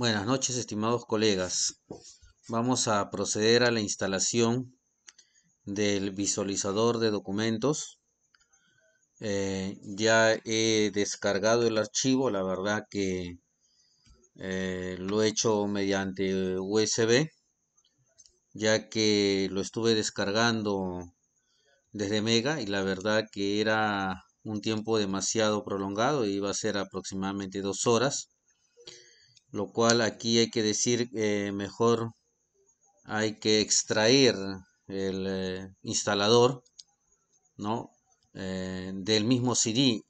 Buenas noches, estimados colegas. Vamos a proceder a la instalación del visualizador de documentos. Eh, ya he descargado el archivo, la verdad que eh, lo he hecho mediante USB, ya que lo estuve descargando desde Mega y la verdad que era un tiempo demasiado prolongado, iba a ser aproximadamente dos horas lo cual aquí hay que decir eh, mejor hay que extraer el eh, instalador ¿no? Eh, del mismo CD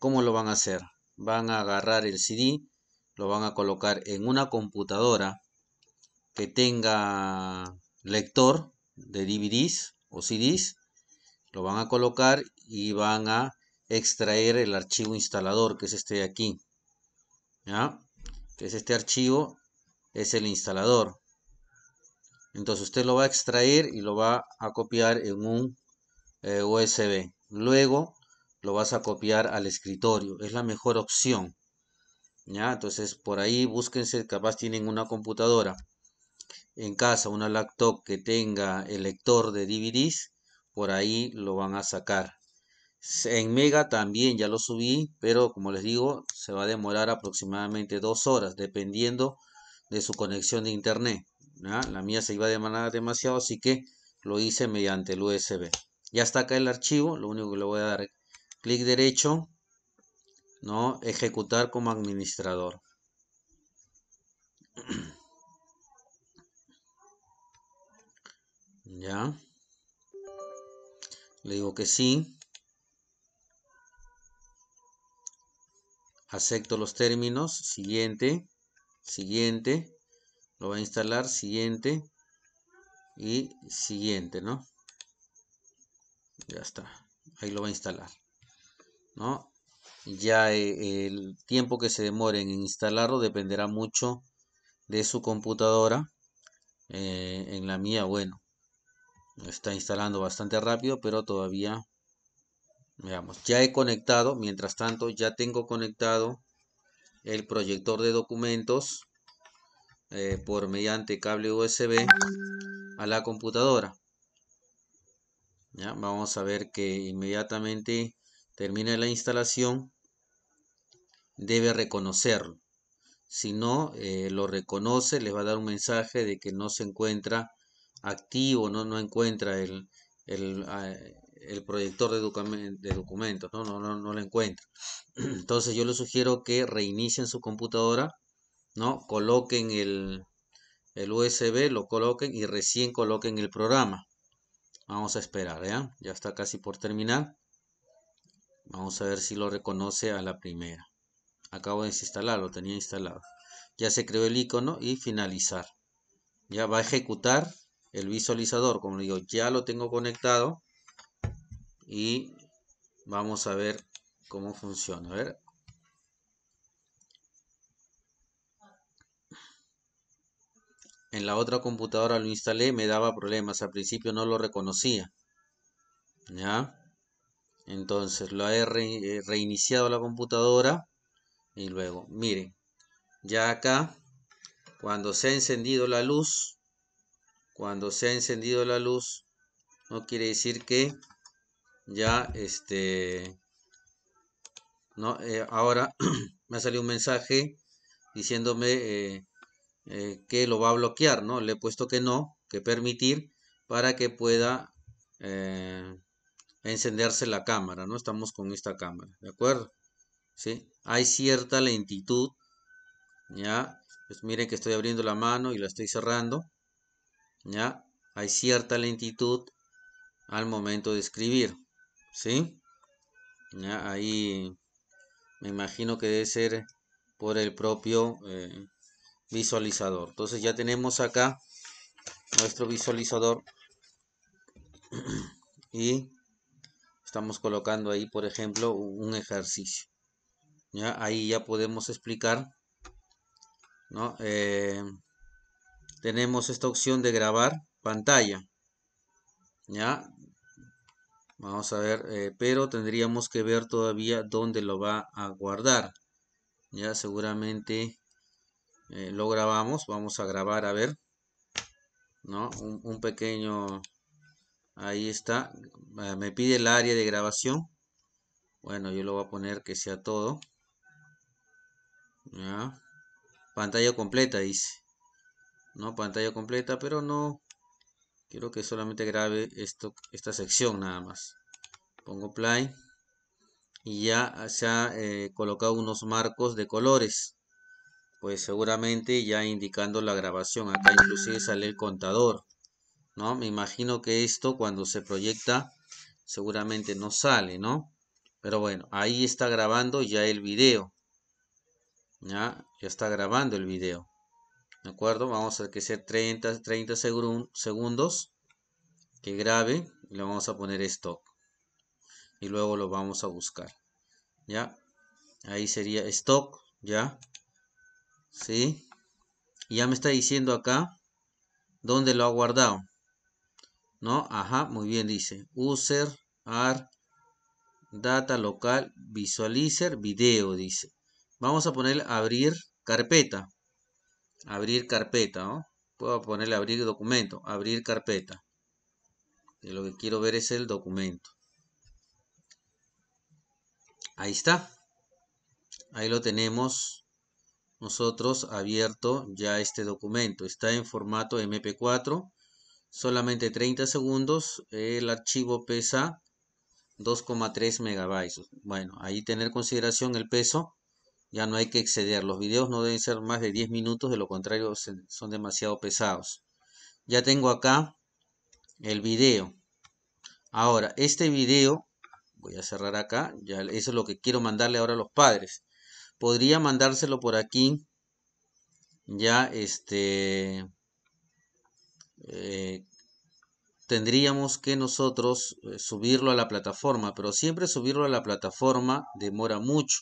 ¿cómo lo van a hacer? van a agarrar el CD lo van a colocar en una computadora que tenga lector de DVDs o CDs lo van a colocar y van a extraer el archivo instalador que es este de aquí ¿ya? es este archivo es el instalador. Entonces usted lo va a extraer y lo va a copiar en un eh, USB. Luego lo vas a copiar al escritorio. Es la mejor opción. ¿Ya? Entonces por ahí búsquense, capaz tienen una computadora en casa, una laptop que tenga el lector de DVDs, por ahí lo van a sacar. En Mega también ya lo subí, pero como les digo, se va a demorar aproximadamente dos horas, dependiendo de su conexión de internet. La mía se iba a demorar demasiado, así que lo hice mediante el USB. Ya está acá el archivo, lo único que le voy a dar clic derecho, ¿no? ejecutar como administrador. ya. Le digo que sí. acepto los términos, siguiente, siguiente, lo va a instalar, siguiente y siguiente, ¿no? Ya está, ahí lo va a instalar, ¿no? Ya eh, el tiempo que se demore en instalarlo dependerá mucho de su computadora. Eh, en la mía, bueno, está instalando bastante rápido, pero todavía Veamos, ya he conectado, mientras tanto ya tengo conectado el proyector de documentos eh, por mediante cable USB a la computadora. Ya, vamos a ver que inmediatamente termina la instalación, debe reconocerlo. Si no eh, lo reconoce, les va a dar un mensaje de que no se encuentra activo, no, no encuentra el, ah, el proyector de, documentos, ¿no? No, no, no lo encuentra. Entonces yo les sugiero que reinicien su computadora, ¿no? Coloquen el, USB, lo coloquen y recién coloquen el programa. Vamos a esperar, ¿ya? Ya está casi por terminar. Vamos a ver si lo reconoce a la primera. Acabo de desinstalar, lo tenía instalado. Ya se creó el icono y finalizar. Ya va a ejecutar el visualizador. Como digo, ya lo tengo conectado y vamos a ver cómo funciona. A ver. En la otra computadora lo instalé, me daba problemas. Al principio no lo reconocía. ¿Ya? Entonces lo he eh, reiniciado la computadora. Y luego, miren, ya acá, cuando se ha encendido la luz, cuando se ha encendido la luz, no quiere decir que ya este no eh, ahora me ha salido un mensaje diciéndome eh, eh, que lo va a bloquear no le he puesto que no que permitir para que pueda encenderse la cámara no estamos con esta cámara de acuerdo ¿Sí? hay cierta lentitud ya pues miren que estoy abriendo la mano y la estoy cerrando ya hay cierta lentitud al momento de escribir ¿sí? Ya, ahí me imagino que debe ser por el propio eh, visualizador. Entonces ya tenemos acá nuestro visualizador y estamos colocando ahí, por ejemplo, un ejercicio. ¿Ya? Ahí ya podemos explicar. ¿no? Eh, tenemos esta opción de grabar pantalla. ¿Ya? Vamos a ver, eh, pero tendríamos que ver todavía dónde lo va a guardar. Ya seguramente eh, lo grabamos. Vamos a grabar, a ver. ¿No? Un, pequeño... Ahí está. Eh, me pide el área de grabación. Bueno, yo lo voy a poner que sea todo. Ya. Pantalla completa, dice. No, pantalla completa, pero no quiero que solamente grabe esto, esta sección nada más. Pongo play y ya se ha eh, colocado unos marcos de colores. Pues seguramente ya indicando la grabación. Acá inclusive sale el contador. ¿no? Me imagino que esto cuando se proyecta seguramente no sale, ¿no? Pero bueno, ahí está grabando ya el video. Ya, ya está grabando el video. ¿De acuerdo? Vamos a que 30, 30 segundos que grabe y le vamos a poner stock. Y luego lo vamos a buscar. ¿Ya? Ahí sería stock, ¿ya? ¿Sí? Y ya me está diciendo acá dónde lo ha guardado. ¿No? Ajá, muy bien dice. User, ar, data local, visualizer, video, dice. Vamos a poner abrir carpeta abrir carpeta, Puedo ponerle abrir documento, abrir carpeta. lo que quiero ver es el documento. Ahí está. Ahí lo tenemos nosotros abierto ya este documento. Está en formato MP4. Solamente 30 segundos. El archivo pesa 2,3 megabytes. Bueno, ahí tener consideración el peso ya no hay que exceder. Los videos no deben ser más de 10 minutos, de lo contrario son demasiado pesados. Ya tengo acá el video. Ahora, este video, voy a cerrar acá, ya eso es lo que quiero mandarle ahora a los padres. Podría mandárselo por aquí, ya este... Eh, tendríamos que nosotros eh, subirlo a la plataforma, pero siempre subirlo a la plataforma demora mucho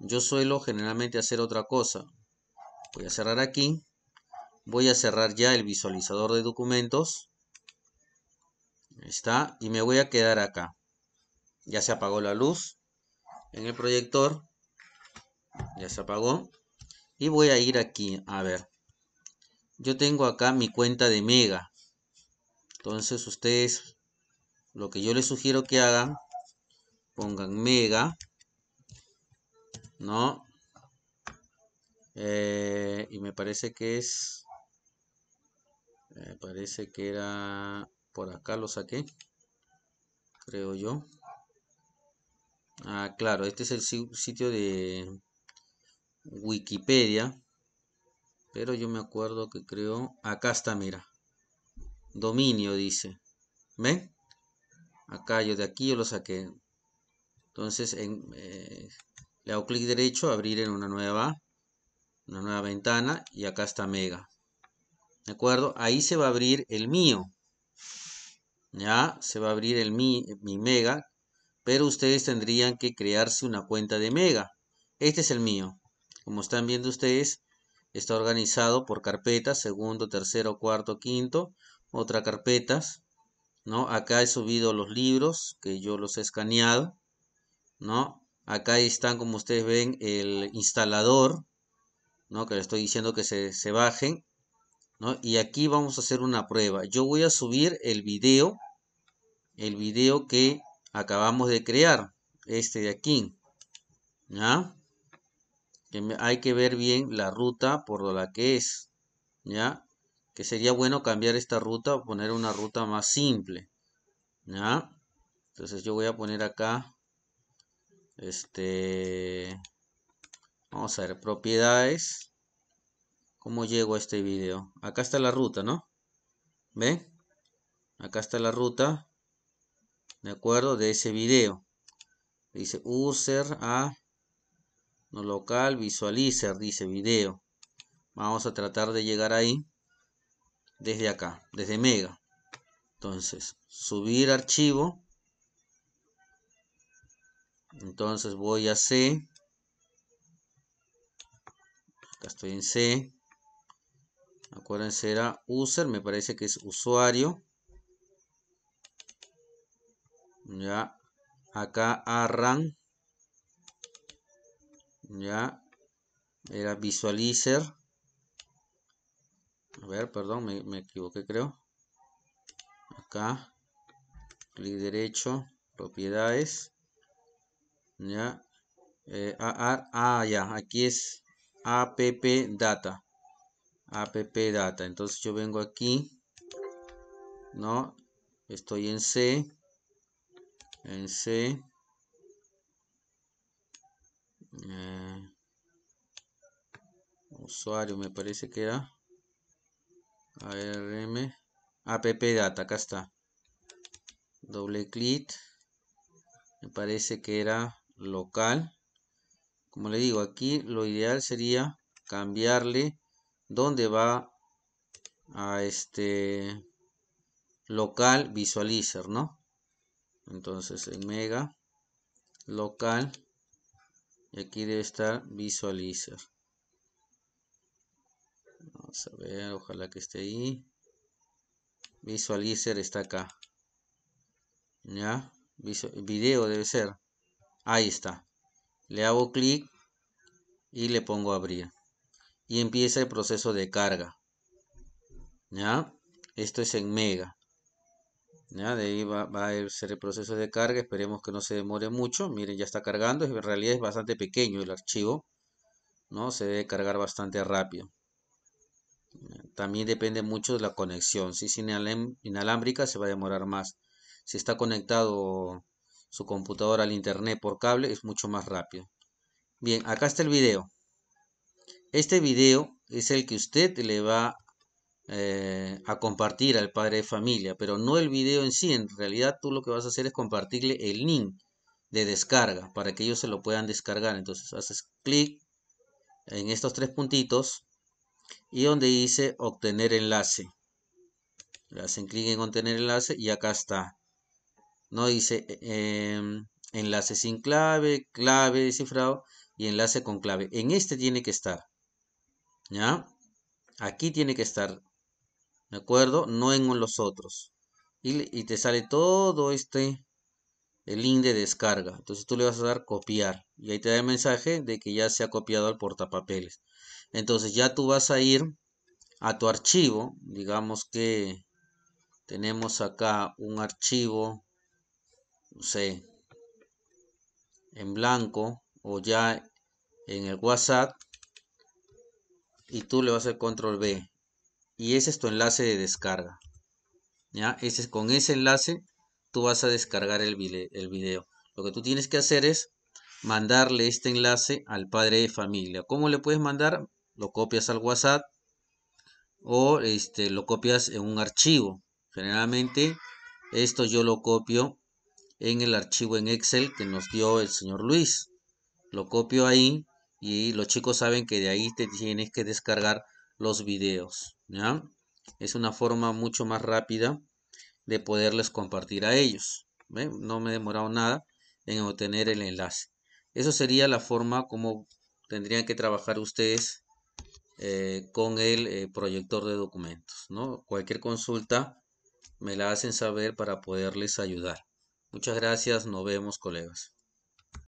yo suelo generalmente hacer otra cosa. Voy a cerrar aquí. Voy a cerrar ya el visualizador de documentos. Ahí está. Y me voy a quedar acá. Ya se apagó la luz en el proyector. Ya se apagó. Y voy a ir aquí. A ver. Yo tengo acá mi cuenta de Mega. Entonces ustedes, lo que yo les sugiero que hagan, pongan Mega no. Eh, y me parece que es... Me parece que era... Por acá lo saqué. Creo yo. Ah, claro, este es el sitio de Wikipedia. Pero yo me acuerdo que creo... Acá está, mira. Dominio dice. ¿Ven? Acá yo de aquí yo lo saqué. Entonces, en, eh, le hago clic derecho, abrir en una nueva, una nueva ventana y acá está Mega. ¿De acuerdo? Ahí se va a abrir el mío. Ya, se va a abrir el mi, mi Mega, pero ustedes tendrían que crearse una cuenta de Mega. Este es el mío. Como están viendo ustedes, está organizado por carpetas, segundo, tercero, cuarto, quinto, otra carpetas, ¿no? Acá he subido los libros que yo los he escaneado, ¿no? Acá están, como ustedes ven, el instalador, ¿no? Que le estoy diciendo que se, bajen, ¿no? Y aquí vamos a hacer una prueba. Yo voy a subir el video, el video que acabamos de crear, este de aquí, ¿ya? hay que ver bien la ruta por la que es, ¿ya? Que sería bueno cambiar esta ruta, poner una ruta más simple, ¿ya? Entonces yo voy a poner acá este. Vamos a ver, propiedades. ¿Cómo llego a este video? Acá está la ruta, ¿no? ¿Ve? Acá está la ruta. ¿De acuerdo? De ese video. Dice user a no local visualizer, dice video. Vamos a tratar de llegar ahí desde acá, desde Mega. Entonces, subir archivo entonces voy a C. Acá estoy en C. Acuérdense, era user, me parece que es usuario. Ya. Acá arran. Ya. Era visualizer. A ver, perdón, me, me equivoqué creo. Acá. Clic derecho. Propiedades. ¿Ya? Eh, ah, ya, aquí es app data. App data. Entonces yo vengo aquí. ¿No? Estoy en C. En C. Eh, usuario me parece que era ARM app data acá está doble clic me parece que era local. Como le digo, aquí lo ideal sería cambiarle dónde va a este local visualizer, ¿no? Entonces en mega local y aquí debe estar visualizer. Vamos a ver, ojalá que esté ahí. Visualizer está acá. Ya, video debe ser. Ahí está. Le hago clic y le pongo abrir. Y empieza el proceso de carga. ¿Ya? Esto es en mega. ¿Ya? De ahí va, a ser el proceso de carga. Esperemos que no se demore mucho. Miren, ya está cargando. En realidad es bastante pequeño el archivo. ¿no? Se debe cargar bastante rápido. También depende mucho de la conexión. Si es inalámbrica se va a demorar más. Si está conectado su computadora al internet por cable es mucho más rápido. Bien, acá está el video. Este video es el que usted le va eh, a compartir al padre de familia, pero no el video en sí. En realidad tú lo que vas a hacer es compartirle el link de descarga para que ellos se lo puedan descargar. Entonces haces clic en estos tres puntitos y donde dice obtener enlace. Le hacen clic en obtener enlace y acá está. ¿no? Dice e-, em, enlace sin clave, clave descifrado cifrado y enlace con clave. En este tiene que estar, ¿ya? Aquí tiene que estar, ¿de acuerdo? No en los otros. Y, y te sale todo este, el link de descarga. Entonces tú le vas a dar copiar y ahí te da el mensaje de que ya se ha copiado al portapapeles. Entonces ya tú vas a ir a tu archivo, digamos que tenemos acá un archivo en blanco o ya en el WhatsApp y tú le vas a hacer control B y ese es tu enlace de descarga. ¿ya? Ese, con ese enlace tú vas a descargar el, el video. Lo que tú tienes que hacer es mandarle este enlace al padre de familia. ¿Cómo le puedes mandar? Lo copias al WhatsApp o este, lo copias en un archivo. Generalmente esto yo lo copio en el archivo en Excel que nos dio el señor Luis. Lo copio ahí y los chicos saben que de ahí te tienes que descargar los videos. ¿ya? Es una forma mucho más rápida de poderles compartir a ellos. No me he demorado nada en obtener el enlace. Eso sería la forma como tendrían que trabajar ustedes eh, con el eh, proyector de documentos. ¿no? Cualquier consulta me la hacen saber para poderles ayudar. Muchas gracias, nos vemos colegas.